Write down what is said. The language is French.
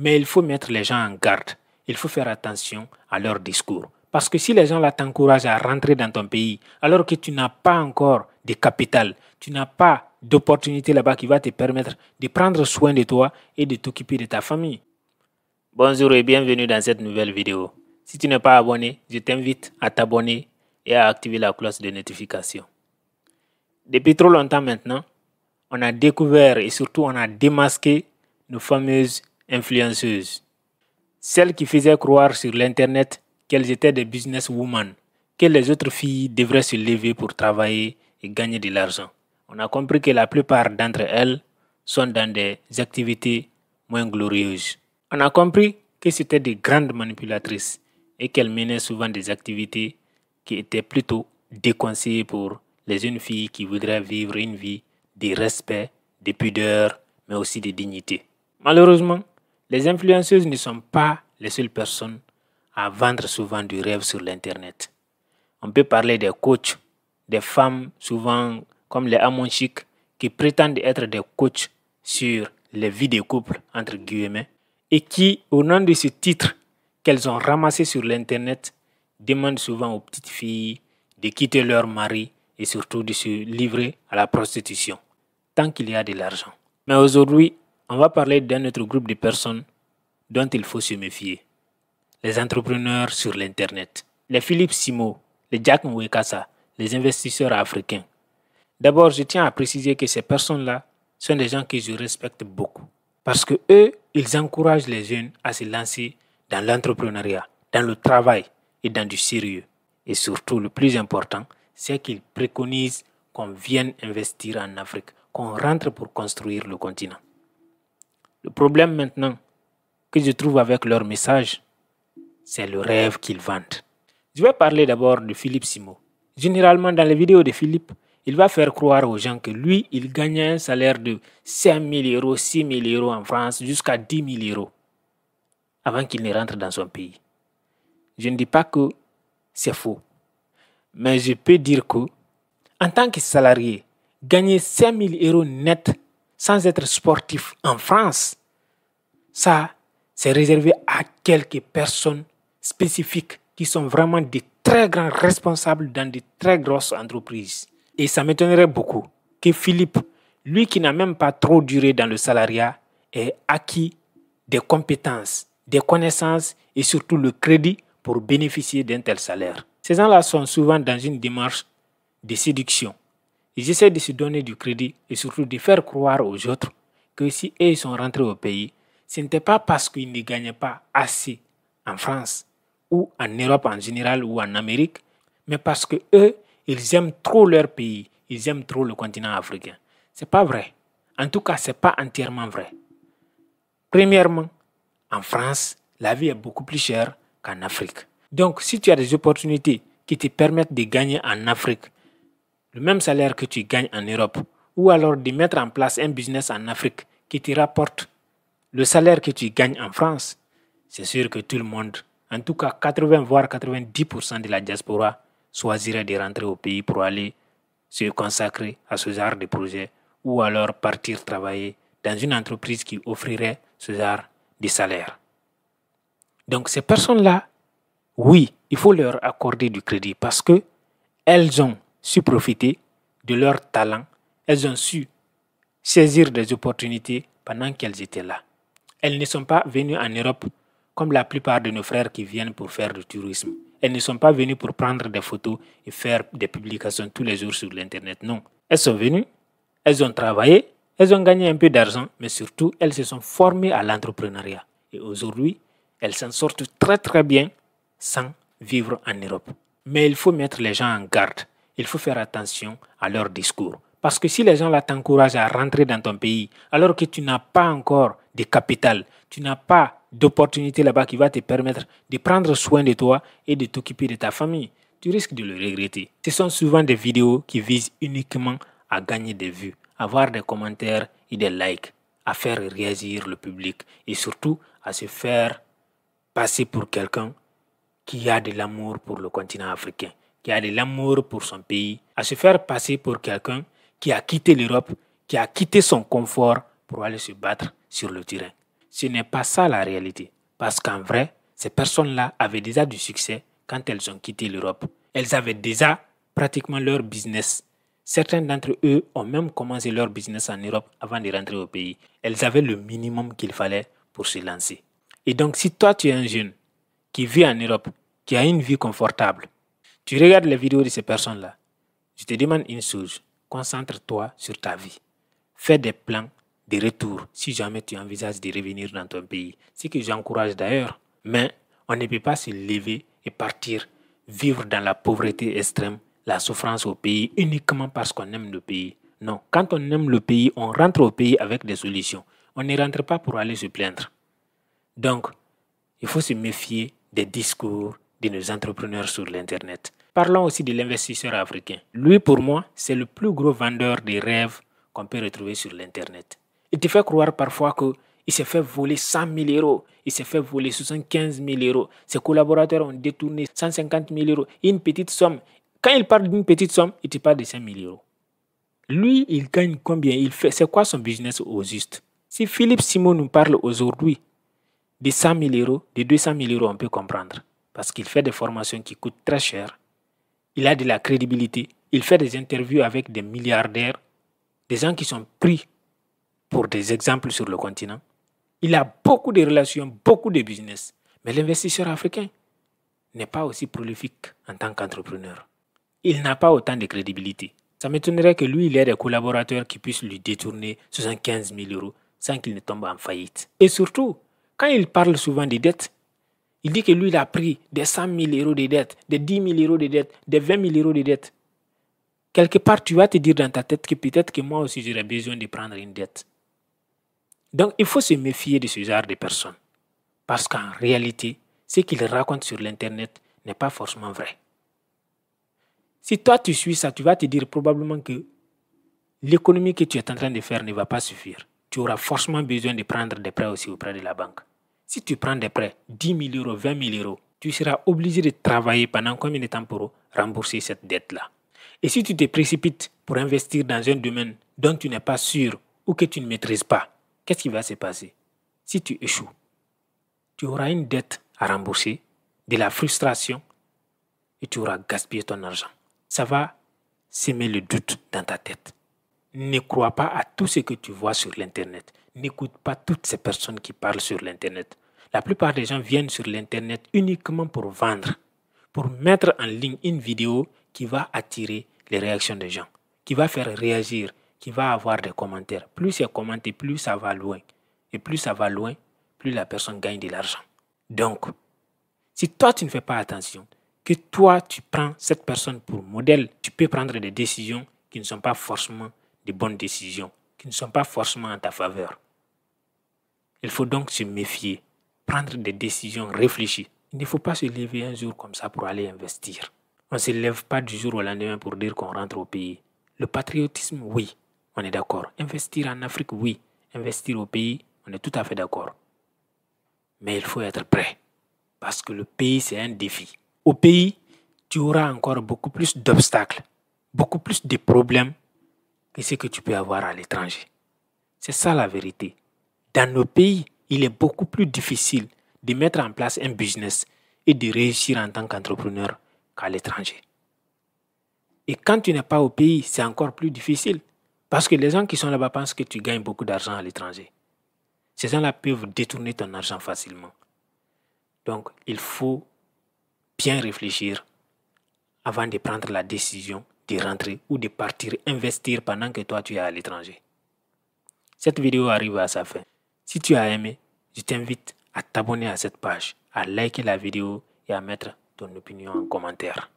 Mais il faut mettre les gens en garde. Il faut faire attention à leur discours. Parce que si les gens là t'encouragent à rentrer dans ton pays, alors que tu n'as pas encore de capital, tu n'as pas d'opportunité là-bas qui va te permettre de prendre soin de toi et de t'occuper de ta famille. Bonjour et bienvenue dans cette nouvelle vidéo. Si tu n'es pas abonné, je t'invite à t'abonner et à activer la cloche de notification. Depuis trop longtemps maintenant, on a découvert et surtout on a démasqué nos fameuses influenceuses. Celles qui faisaient croire sur l'Internet qu'elles étaient des businesswomen, que les autres filles devraient se lever pour travailler et gagner de l'argent. On a compris que la plupart d'entre elles sont dans des activités moins glorieuses. On a compris que c'était des grandes manipulatrices et qu'elles menaient souvent des activités qui étaient plutôt déconseillées pour les jeunes filles qui voudraient vivre une vie de respect, de pudeur, mais aussi de dignité. Malheureusement, les influenceuses ne sont pas les seules personnes à vendre souvent du rêve sur l'Internet. On peut parler des coachs, des femmes souvent comme les Amonchik qui prétendent être des coachs sur les vies des couples, entre guillemets, et qui, au nom de ce titre qu'elles ont ramassé sur l'Internet, demandent souvent aux petites filles de quitter leur mari et surtout de se livrer à la prostitution, tant qu'il y a de l'argent. Mais aujourd'hui, on va parler d'un autre groupe de personnes dont il faut se méfier. Les entrepreneurs sur l'Internet. Les Philippe Simo, les Jack Nwekasa, les investisseurs africains. D'abord, je tiens à préciser que ces personnes-là sont des gens que je respecte beaucoup. Parce que eux, ils encouragent les jeunes à se lancer dans l'entrepreneuriat, dans le travail et dans du sérieux. Et surtout, le plus important, c'est qu'ils préconisent qu'on vienne investir en Afrique, qu'on rentre pour construire le continent. Le problème maintenant que je trouve avec leur message, c'est le rêve qu'ils vendent. Je vais parler d'abord de Philippe Simo. Généralement, dans les vidéos de Philippe, il va faire croire aux gens que lui, il gagne un salaire de 5 000 euros, 6 000 euros en France, jusqu'à 10 000 euros, avant qu'il ne rentre dans son pays. Je ne dis pas que c'est faux, mais je peux dire que, en tant que salarié, gagner 5 000 euros net sans être sportif en France, ça, c'est réservé à quelques personnes spécifiques qui sont vraiment des très grands responsables dans des très grosses entreprises. Et ça m'étonnerait beaucoup que Philippe, lui qui n'a même pas trop duré dans le salariat, ait acquis des compétences, des connaissances et surtout le crédit pour bénéficier d'un tel salaire. Ces gens-là sont souvent dans une démarche de séduction. Ils essaient de se donner du crédit et surtout de faire croire aux autres que si eux sont rentrés au pays, ce n'était pas parce qu'ils ne gagnaient pas assez en France ou en Europe en général ou en Amérique, mais parce que eux, ils aiment trop leur pays, ils aiment trop le continent africain. C'est pas vrai. En tout cas, c'est pas entièrement vrai. Premièrement, en France, la vie est beaucoup plus chère qu'en Afrique. Donc, si tu as des opportunités qui te permettent de gagner en Afrique le même salaire que tu gagnes en Europe, ou alors de mettre en place un business en Afrique qui te rapporte le salaire que tu gagnes en France, c'est sûr que tout le monde, en tout cas 80 voire 90% de la diaspora, choisirait de rentrer au pays pour aller se consacrer à ce genre de projet ou alors partir travailler dans une entreprise qui offrirait ce genre de salaire. Donc ces personnes-là, oui, il faut leur accorder du crédit parce que elles ont su profiter de leur talent, elles ont su saisir des opportunités pendant qu'elles étaient là. Elles ne sont pas venues en Europe comme la plupart de nos frères qui viennent pour faire du tourisme. Elles ne sont pas venues pour prendre des photos et faire des publications tous les jours sur l'Internet. Non. Elles sont venues, elles ont travaillé, elles ont gagné un peu d'argent, mais surtout, elles se sont formées à l'entrepreneuriat. Et aujourd'hui, elles s'en sortent très très bien sans vivre en Europe. Mais il faut mettre les gens en garde. Il faut faire attention à leur discours. Parce que si les gens là t'encouragent à rentrer dans ton pays, alors que tu n'as pas encore de capital, tu n'as pas d'opportunité là-bas qui va te permettre de prendre soin de toi et de t'occuper de ta famille, tu risques de le regretter. Ce sont souvent des vidéos qui visent uniquement à gagner des vues, à avoir des commentaires et des likes, à faire réagir le public et surtout à se faire passer pour quelqu'un qui a de l'amour pour le continent africain, qui a de l'amour pour son pays, à se faire passer pour quelqu'un qui a quitté l'Europe, qui a quitté son confort pour aller se battre sur le terrain. Ce n'est pas ça la réalité, parce qu'en vrai, ces personnes-là avaient déjà du succès quand elles ont quitté l'Europe. Elles avaient déjà pratiquement leur business. Certains d'entre eux ont même commencé leur business en Europe avant de rentrer au pays. Elles avaient le minimum qu'il fallait pour se lancer. Et donc si toi tu es un jeune qui vit en Europe, qui a une vie confortable, tu regardes les vidéos de ces personnes-là, je te demande une chose. Concentre-toi sur ta vie. Fais des plans de retour si jamais tu envisages de revenir dans ton pays. Ce que j'encourage d'ailleurs. Mais on ne peut pas se lever et partir vivre dans la pauvreté extrême, la souffrance au pays uniquement parce qu'on aime le pays. Non, quand on aime le pays, on rentre au pays avec des solutions. On ne rentre pas pour aller se plaindre. Donc, il faut se méfier des discours de nos entrepreneurs sur l'Internet. Parlons aussi de l'investisseur africain. Lui, pour moi, c'est le plus gros vendeur des rêves qu'on peut retrouver sur l'Internet. Il te fait croire parfois qu'il s'est fait voler 100 000 euros, il s'est fait voler 75 000 euros, ses collaborateurs ont détourné 150 000 euros, une petite somme. Quand il parle d'une petite somme, il te parle de 5 000 euros. Lui, il gagne combien il fait C'est quoi son business au juste Si Philippe Simon nous parle aujourd'hui de 100 000 euros, de 200 000 euros, on peut comprendre. Parce qu'il fait des formations qui coûtent très cher il a de la crédibilité, il fait des interviews avec des milliardaires, des gens qui sont pris pour des exemples sur le continent. Il a beaucoup de relations, beaucoup de business. Mais l'investisseur africain n'est pas aussi prolifique en tant qu'entrepreneur. Il n'a pas autant de crédibilité. Ça m'étonnerait que lui, il ait des collaborateurs qui puissent lui détourner 75 000 euros sans qu'il ne tombe en faillite. Et surtout, quand il parle souvent des dettes, il dit que lui, il a pris des 100 000 euros de dette, des 10 000 euros de dette, des 20 000 euros de dette. Quelque part, tu vas te dire dans ta tête que peut-être que moi aussi, j'aurais besoin de prendre une dette. Donc, il faut se méfier de ce genre de personnes. Parce qu'en réalité, ce qu'ils racontent sur l'Internet n'est pas forcément vrai. Si toi, tu suis ça, tu vas te dire probablement que l'économie que tu es en train de faire ne va pas suffire. Tu auras forcément besoin de prendre des prêts aussi auprès de la banque. Si tu prends des prêts, 10 000 euros, 20 000 euros, tu seras obligé de travailler pendant combien de temps pour rembourser cette dette-là. Et si tu te précipites pour investir dans un domaine dont tu n'es pas sûr ou que tu ne maîtrises pas, qu'est-ce qui va se passer Si tu échoues, tu auras une dette à rembourser, de la frustration et tu auras gaspillé ton argent. Ça va semer le doute dans ta tête. Ne crois pas à tout ce que tu vois sur l'Internet n'écoute pas toutes ces personnes qui parlent sur l'Internet. La plupart des gens viennent sur l'Internet uniquement pour vendre, pour mettre en ligne une vidéo qui va attirer les réactions des gens, qui va faire réagir, qui va avoir des commentaires. Plus c'est commenté, plus ça va loin. Et plus ça va loin, plus la personne gagne de l'argent. Donc, si toi tu ne fais pas attention, que toi tu prends cette personne pour modèle, tu peux prendre des décisions qui ne sont pas forcément des bonnes décisions, qui ne sont pas forcément en ta faveur. Il faut donc se méfier, prendre des décisions réfléchies. Il ne faut pas se lever un jour comme ça pour aller investir. On ne se lève pas du jour au lendemain pour dire qu'on rentre au pays. Le patriotisme, oui, on est d'accord. Investir en Afrique, oui. Investir au pays, on est tout à fait d'accord. Mais il faut être prêt, parce que le pays, c'est un défi. Au pays, tu auras encore beaucoup plus d'obstacles, beaucoup plus de problèmes que ce que tu peux avoir à l'étranger. C'est ça la vérité. Dans nos pays, il est beaucoup plus difficile de mettre en place un business et de réussir en tant qu'entrepreneur qu'à l'étranger. Et quand tu n'es pas au pays, c'est encore plus difficile. Parce que les gens qui sont là-bas pensent que tu gagnes beaucoup d'argent à l'étranger. Ces gens-là peuvent détourner ton argent facilement. Donc, il faut bien réfléchir avant de prendre la décision de rentrer ou de partir investir pendant que toi tu es à l'étranger. Cette vidéo arrive à sa fin. Si tu as aimé, je t'invite à t'abonner à cette page, à liker la vidéo et à mettre ton opinion en commentaire.